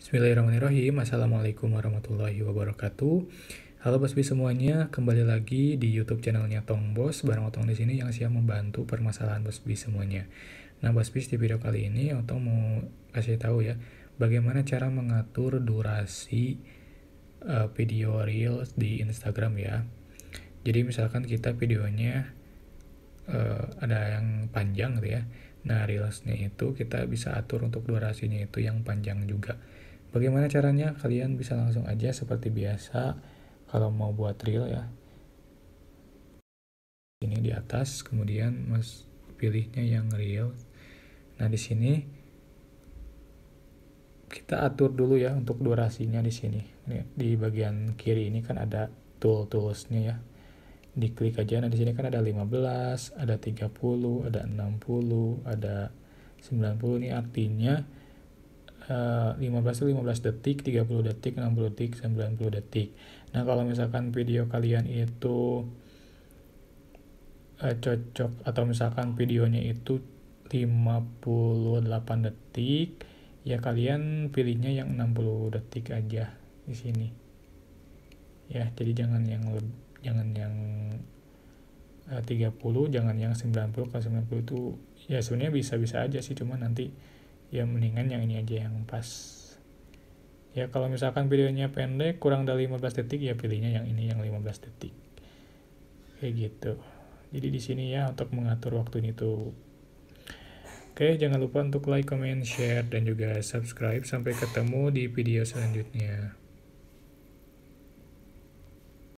Bismillahirrahmanirrahim. Assalamualaikum warahmatullahi wabarakatuh. Halo Bosbi semuanya, kembali lagi di YouTube channelnya Tong Bos barang Otong di sini yang siap membantu permasalahan Bosbi semuanya. Nah, Bosbi di video kali ini Otong mau kasih tahu ya bagaimana cara mengatur durasi uh, video reels di Instagram ya. Jadi misalkan kita videonya uh, ada yang panjang gitu ya. Nah, reelsnya itu kita bisa atur untuk durasinya itu yang panjang juga. Bagaimana caranya? Kalian bisa langsung aja seperti biasa kalau mau buat reel ya. Ini di atas, kemudian mas pilihnya yang reel. Nah di sini kita atur dulu ya untuk durasinya di sini. Di bagian kiri ini kan ada tool toolsnya ya diklik aja nah di sini kan ada 15 ada 30 ada 60 ada 90 ini artinya 15 eh, itu 15 detik, 30 detik, 60 detik, 90 detik. Nah, kalau misalkan video kalian itu uh, cocok atau misalkan videonya itu 58 detik, ya kalian pilihnya yang 60 detik aja di sini. Ya, jadi jangan yang jangan yang eh, uh, 30, jangan yang 90 kalau 90 itu ya sebenarnya bisa-bisa aja sih, cuma nanti ya mendingan yang ini aja yang pas ya kalau misalkan videonya pendek kurang dari 15 detik ya pilihnya yang ini yang 15 detik kayak gitu jadi di sini ya untuk mengatur waktu ini tuh oke jangan lupa untuk like comment share dan juga subscribe sampai ketemu di video selanjutnya